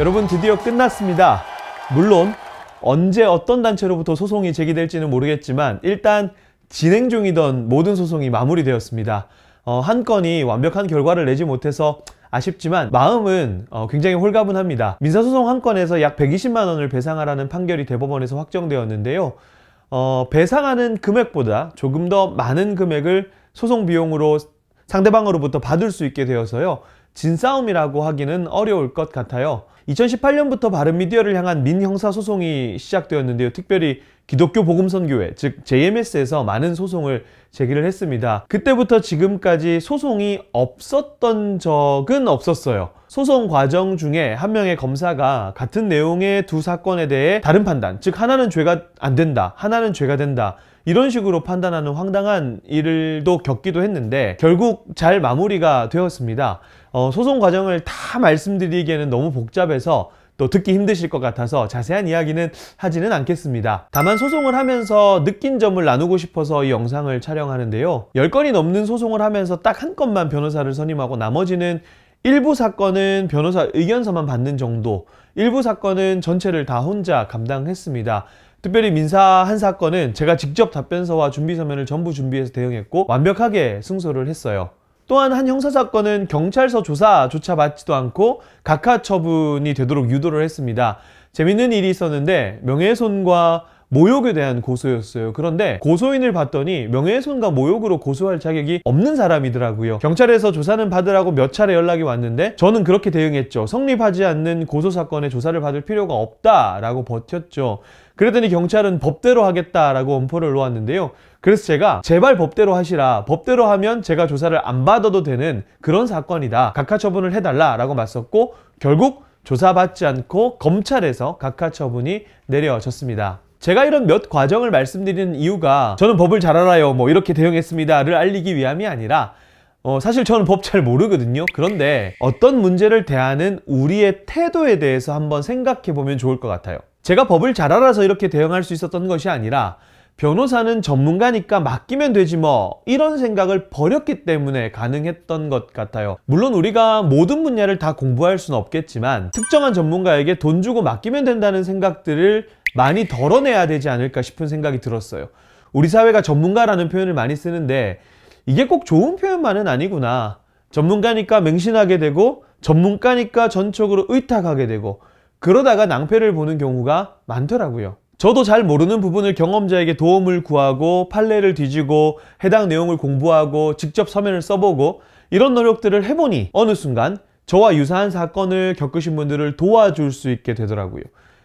여러분 드디어 끝났습니다. 물론 언제 어떤 단체로부터 소송이 제기될지는 모르겠지만 일단 진행 중이던 모든 소송이 마무리되었습니다. 어, 한 건이 완벽한 결과를 내지 못해서 아쉽지만 마음은 어, 굉장히 홀가분합니다. 민사소송 한 건에서 약 120만 원을 배상하라는 판결이 대법원에서 확정되었는데요. 어, 배상하는 금액보다 조금 더 많은 금액을 소송 비용으로 상대방으로부터 받을 수 있게 되어서요. 진싸움이라고 하기는 어려울 것 같아요. 2018년부터 바른미디어를 향한 민형사소송이 시작되었는데요. 특별히 기독교 복음선교회, 즉 JMS에서 많은 소송을 제기를 했습니다. 그때부터 지금까지 소송이 없었던 적은 없었어요. 소송 과정 중에 한 명의 검사가 같은 내용의 두 사건에 대해 다른 판단, 즉 하나는 죄가 안 된다, 하나는 죄가 된다 이런 식으로 판단하는 황당한 일도 겪기도 했는데 결국 잘 마무리가 되었습니다. 어, 소송 과정을 다 말씀드리기에는 너무 복잡해서 또 듣기 힘드실 것 같아서 자세한 이야기는 하지는 않겠습니다. 다만 소송을 하면서 느낀 점을 나누고 싶어서 이 영상을 촬영하는데요. 10건이 넘는 소송을 하면서 딱 한 건만 변호사를 선임하고 나머지는 일부 사건은 변호사 의견서만 받는 정도, 일부 사건은 전체를 다 혼자 감당했습니다. 특별히 민사 한 사건은 제가 직접 답변서와 준비서면을 전부 준비해서 대응했고 완벽하게 승소를 했어요. 또한 한 형사사건은 경찰서 조사조차 받지도 않고 각하 처분이 되도록 유도를 했습니다. 재밌는 일이 있었는데 명예훼손과 모욕에 대한 고소였어요. 그런데 고소인을 봤더니 명예훼손과 모욕으로 고소할 자격이 없는 사람이더라고요. 경찰에서 조사는 받으라고 몇 차례 연락이 왔는데 저는 그렇게 대응했죠. 성립하지 않는 고소 사건에 조사를 받을 필요가 없다라고 버텼죠. 그랬더니 경찰은 법대로 하겠다라고 엄포를 놓았는데요. 그래서 제가 제발 법대로 하시라. 법대로 하면 제가 조사를 안 받아도 되는 그런 사건이다. 각하 처분을 해달라라고 맞섰고 결국 조사받지 않고 검찰에서 각하 처분이 내려졌습니다. 제가 이런 몇 과정을 말씀드리는 이유가 저는 법을 잘 알아요 뭐 이렇게 대응했습니다를 알리기 위함이 아니라 어, 사실 저는 법 잘 모르거든요 그런데 어떤 문제를 대하는 우리의 태도에 대해서 한번 생각해 보면 좋을 것 같아요 제가 법을 잘 알아서 이렇게 대응할 수 있었던 것이 아니라 변호사는 전문가니까 맡기면 되지 뭐 이런 생각을 버렸기 때문에 가능했던 것 같아요 물론 우리가 모든 분야를 다 공부할 수는 없겠지만 특정한 전문가에게 돈 주고 맡기면 된다는 생각들을 많이 덜어내야 되지 않을까 싶은 생각이 들었어요. 우리 사회가 전문가라는 표현을 많이 쓰는데 이게 꼭 좋은 표현만은 아니구나. 전문가니까 맹신하게 되고 전문가니까 전적으로 의탁하게 되고 그러다가 낭패를 보는 경우가 많더라고요. 저도 잘 모르는 부분을 경험자에게 도움을 구하고 판례를 뒤지고 해당 내용을 공부하고 직접 서면을 써보고 이런 노력들을 해보니 어느 순간 저와 유사한 사건을 겪으신 분들을 도와줄 수 있게 되더라고요.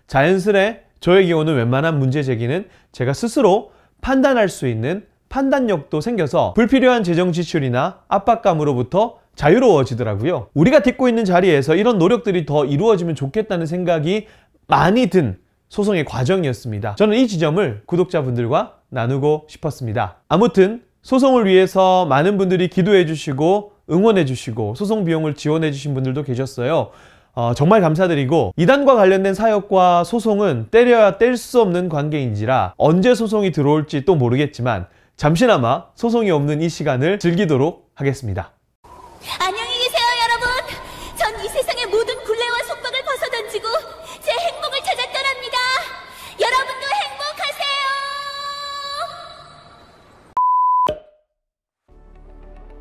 자연스레 저의 경우는 웬만한 문제 제기는 제가 스스로 판단할 수 있는 판단력도 생겨서 불필요한 재정 지출이나 압박감으로부터 자유로워지더라고요. 우리가 듣고 있는 자리에서 이런 노력들이 더 이루어지면 좋겠다는 생각이 많이 든 소송의 과정이었습니다. 저는 이 지점을 구독자분들과 나누고 싶었습니다. 아무튼 소송을 위해서 많은 분들이 기도해 주시고 응원해 주시고 소송 비용을 지원해 주신 분들도 계셨어요. 어, 정말 감사드리고 이단과 관련된 사역과 소송은 때려야 뗄 수 없는 관계인지라 언제 소송이 들어올지 또 모르겠지만 잠시나마 소송이 없는 이 시간을 즐기도록 하겠습니다.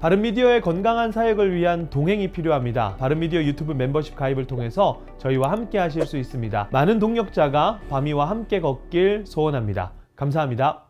바른미디어의 건강한 사역을 위한 동행이 필요합니다. 바른미디어 유튜브 멤버십 가입을 통해서 저희와 함께 하실 수 있습니다. 많은 동력자가 바미와 함께 걷길 소원합니다. 감사합니다.